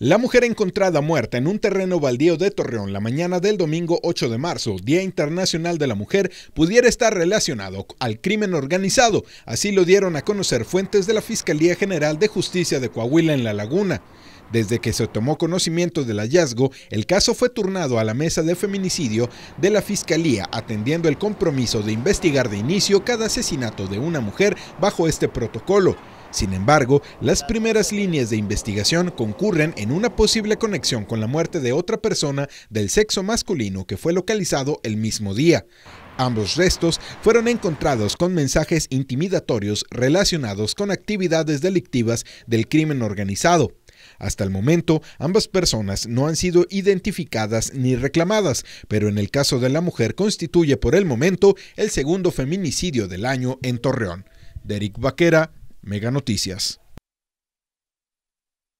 La mujer encontrada muerta en un terreno baldío de Torreón la mañana del domingo 8 de marzo, Día Internacional de la Mujer, pudiera estar relacionado al crimen organizado, así lo dieron a conocer fuentes de la Fiscalía General de Justicia de Coahuila en La Laguna. Desde que se tomó conocimiento del hallazgo, el caso fue turnado a la mesa de feminicidio de la Fiscalía, atendiendo el compromiso de investigar de inicio cada asesinato de una mujer bajo este protocolo. Sin embargo, las primeras líneas de investigación concurren en una posible conexión con la muerte de otra persona del sexo masculino que fue localizado el mismo día. Ambos restos fueron encontrados con mensajes intimidatorios relacionados con actividades delictivas del crimen organizado. Hasta el momento, ambas personas no han sido identificadas ni reclamadas, pero en el caso de la mujer constituye por el momento el segundo feminicidio del año en Torreón. Derek Vaquera, Mega Noticias.